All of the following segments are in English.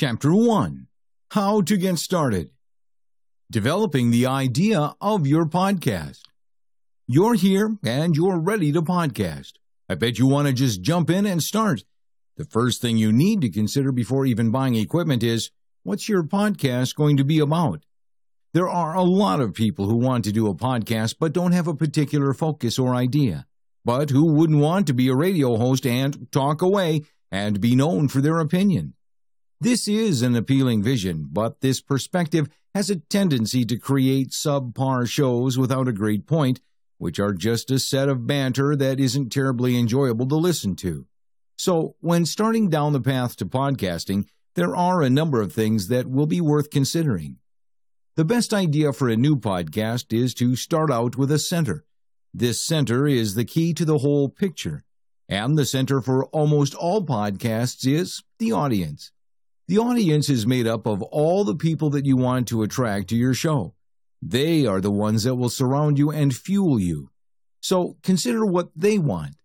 Chapter 1 How to Get Started Developing the Idea of Your Podcast. You're here and you're ready to podcast. I bet you want to just jump in and start. The first thing you need to consider before even buying equipment is what's your podcast going to be about? There are a lot of people who want to do a podcast but don't have a particular focus or idea, but who wouldn't want to be a radio host and talk away and be known for their opinion. This is an appealing vision, but this perspective has a tendency to create subpar shows without a great point, which are just a set of banter that isn't terribly enjoyable to listen to. So, when starting down the path to podcasting, there are a number of things that will be worth considering. The best idea for a new podcast is to start out with a center. This center is the key to the whole picture, and the center for almost all podcasts is the audience. The audience is made up of all the people that you want to attract to your show. They are the ones that will surround you and fuel you. So consider what they want.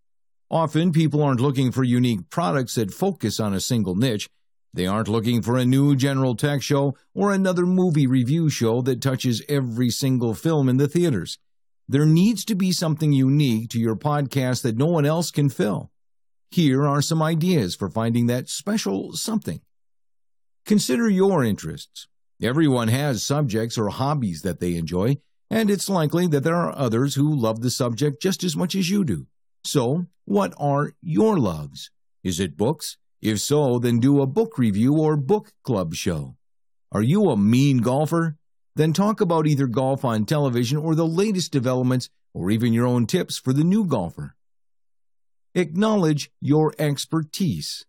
Often people aren't looking for unique products that focus on a single niche. They aren't looking for a new general tech show or another movie review show that touches every single film in the theaters. There needs to be something unique to your podcast that no one else can fill. Here are some ideas for finding that special something. Consider your interests. Everyone has subjects or hobbies that they enjoy, and it's likely that there are others who love the subject just as much as you do. So, what are your loves? Is it books? If so, then do a book review or book club show. Are you a mean golfer? Then talk about either golf on television or the latest developments or even your own tips for the new golfer. Acknowledge your expertise.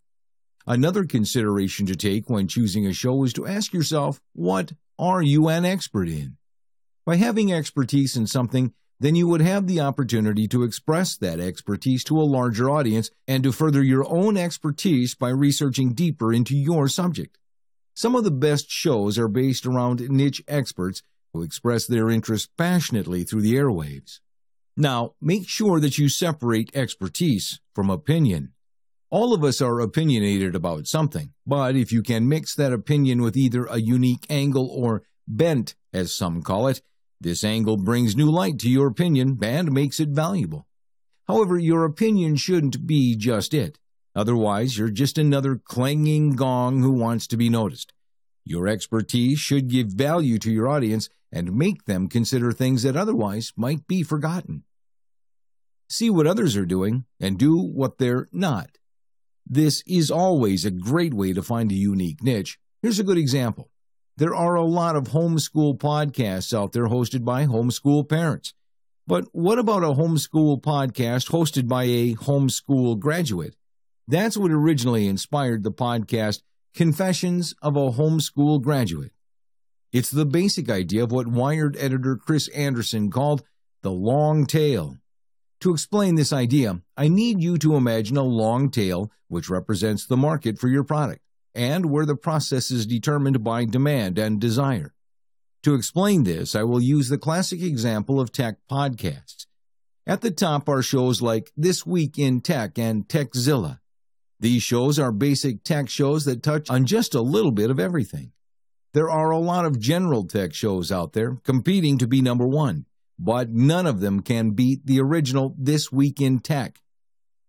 Another consideration to take when choosing a show is to ask yourself, what are you an expert in? By having expertise in something, then you would have the opportunity to express that expertise to a larger audience and to further your own expertise by researching deeper into your subject. Some of the best shows are based around niche experts who express their interest passionately through the airwaves. Now, make sure that you separate expertise from opinion. All of us are opinionated about something, but if you can mix that opinion with either a unique angle or bent, as some call it, this angle brings new light to your opinion and makes it valuable. However, your opinion shouldn't be just it. Otherwise, you're just another clanging gong who wants to be noticed. Your expertise should give value to your audience and make them consider things that otherwise might be forgotten. See what others are doing and do what they're not this is always a great way to find a unique niche. Here's a good example. There are a lot of homeschool podcasts out there hosted by homeschool parents. But what about a homeschool podcast hosted by a homeschool graduate? That's what originally inspired the podcast Confessions of a Homeschool Graduate. It's the basic idea of what Wired editor Chris Anderson called the long tail to explain this idea, I need you to imagine a long tail which represents the market for your product and where the process is determined by demand and desire. To explain this, I will use the classic example of tech podcasts. At the top are shows like This Week in Tech and TechZilla. These shows are basic tech shows that touch on just a little bit of everything. There are a lot of general tech shows out there competing to be number one but none of them can beat the original This Week in Tech.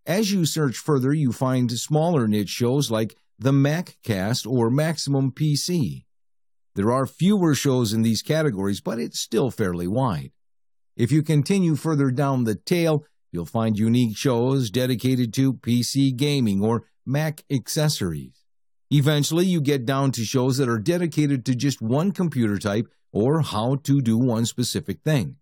As you search further, you find smaller niche shows like the MacCast or Maximum PC. There are fewer shows in these categories, but it's still fairly wide. If you continue further down the tail, you'll find unique shows dedicated to PC gaming or Mac accessories. Eventually, you get down to shows that are dedicated to just one computer type or how to do one specific thing.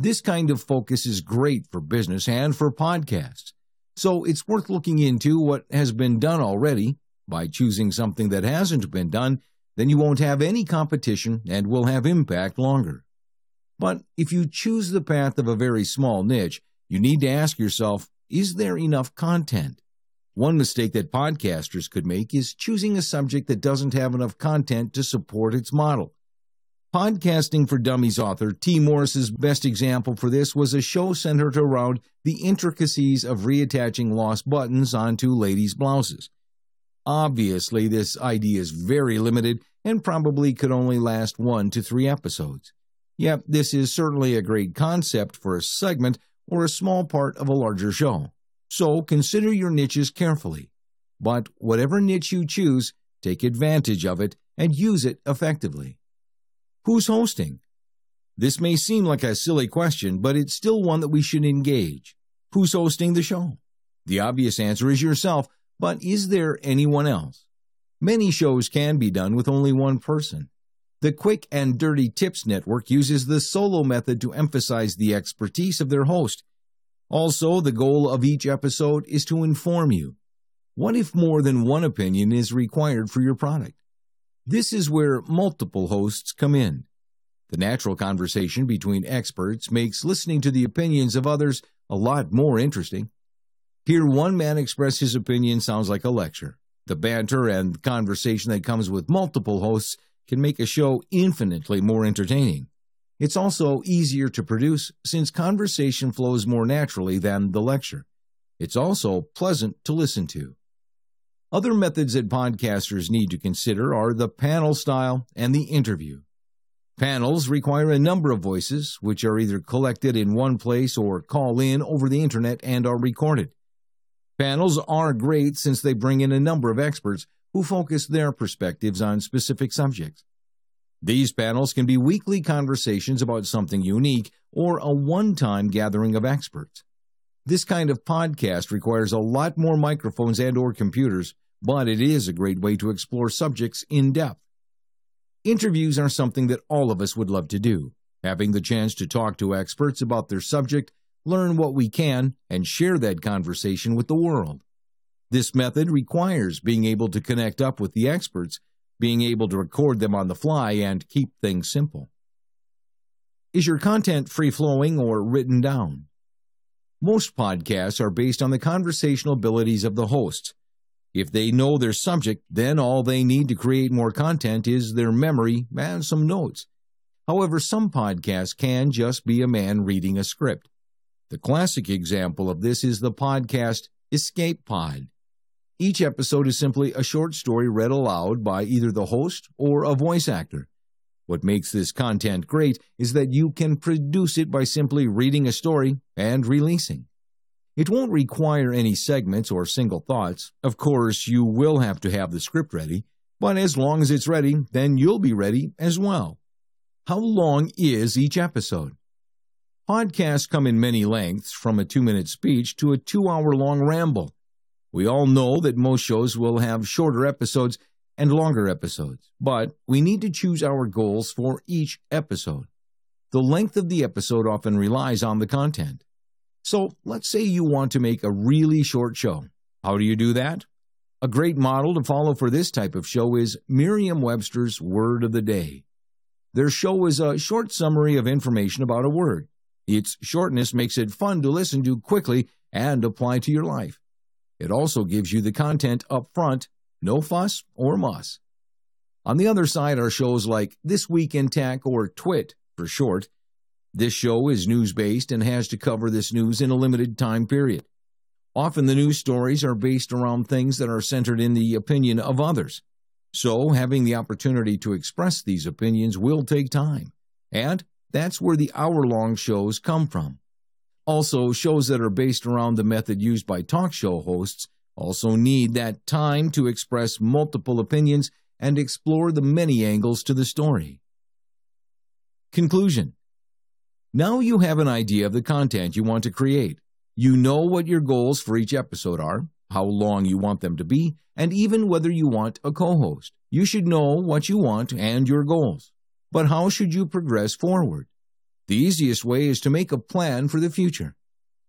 This kind of focus is great for business and for podcasts. So it's worth looking into what has been done already. By choosing something that hasn't been done, then you won't have any competition and will have impact longer. But if you choose the path of a very small niche, you need to ask yourself, is there enough content? One mistake that podcasters could make is choosing a subject that doesn't have enough content to support its model. Podcasting for Dummies author T. Morris's best example for this was a show centered around the intricacies of reattaching lost buttons onto ladies' blouses. Obviously, this idea is very limited and probably could only last one to three episodes. Yet, this is certainly a great concept for a segment or a small part of a larger show. So, consider your niches carefully. But whatever niche you choose, take advantage of it and use it effectively. Who's hosting? This may seem like a silly question, but it's still one that we should engage. Who's hosting the show? The obvious answer is yourself, but is there anyone else? Many shows can be done with only one person. The Quick and Dirty Tips Network uses the solo method to emphasize the expertise of their host. Also, the goal of each episode is to inform you. What if more than one opinion is required for your product? This is where multiple hosts come in. The natural conversation between experts makes listening to the opinions of others a lot more interesting. Here, one man express his opinion sounds like a lecture. The banter and conversation that comes with multiple hosts can make a show infinitely more entertaining. It's also easier to produce since conversation flows more naturally than the lecture. It's also pleasant to listen to. Other methods that podcasters need to consider are the panel style and the interview. Panels require a number of voices, which are either collected in one place or call in over the internet and are recorded. Panels are great since they bring in a number of experts who focus their perspectives on specific subjects. These panels can be weekly conversations about something unique or a one time gathering of experts. This kind of podcast requires a lot more microphones and or computers, but it is a great way to explore subjects in depth. Interviews are something that all of us would love to do. Having the chance to talk to experts about their subject, learn what we can, and share that conversation with the world. This method requires being able to connect up with the experts, being able to record them on the fly, and keep things simple. Is your content free flowing or written down? Most podcasts are based on the conversational abilities of the hosts. If they know their subject, then all they need to create more content is their memory and some notes. However, some podcasts can just be a man reading a script. The classic example of this is the podcast Escape Pod. Each episode is simply a short story read aloud by either the host or a voice actor. What makes this content great is that you can produce it by simply reading a story and releasing. It won't require any segments or single thoughts. Of course, you will have to have the script ready, but as long as it's ready, then you'll be ready as well. How long is each episode? Podcasts come in many lengths, from a two minute speech to a two hour long ramble. We all know that most shows will have shorter episodes and longer episodes, but we need to choose our goals for each episode. The length of the episode often relies on the content. So let's say you want to make a really short show. How do you do that? A great model to follow for this type of show is Merriam Webster's Word of the Day. Their show is a short summary of information about a word. Its shortness makes it fun to listen to quickly and apply to your life. It also gives you the content up front no fuss or muss. On the other side are shows like This Week in Tech or TWIT for short. This show is news based and has to cover this news in a limited time period. Often the news stories are based around things that are centered in the opinion of others. So having the opportunity to express these opinions will take time. And that's where the hour long shows come from. Also, shows that are based around the method used by talk show hosts also need that time to express multiple opinions and explore the many angles to the story. Conclusion Now you have an idea of the content you want to create. You know what your goals for each episode are, how long you want them to be, and even whether you want a co host. You should know what you want and your goals. But how should you progress forward? The easiest way is to make a plan for the future.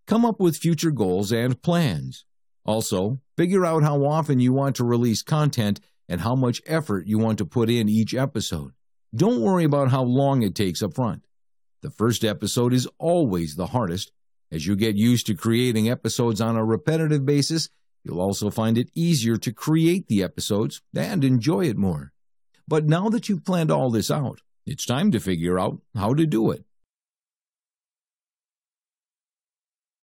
Come up with future goals and plans. Also, figure out how often you want to release content and how much effort you want to put in each episode. Don't worry about how long it takes up front. The first episode is always the hardest. As you get used to creating episodes on a repetitive basis, you'll also find it easier to create the episodes and enjoy it more. But now that you've planned all this out, it's time to figure out how to do it.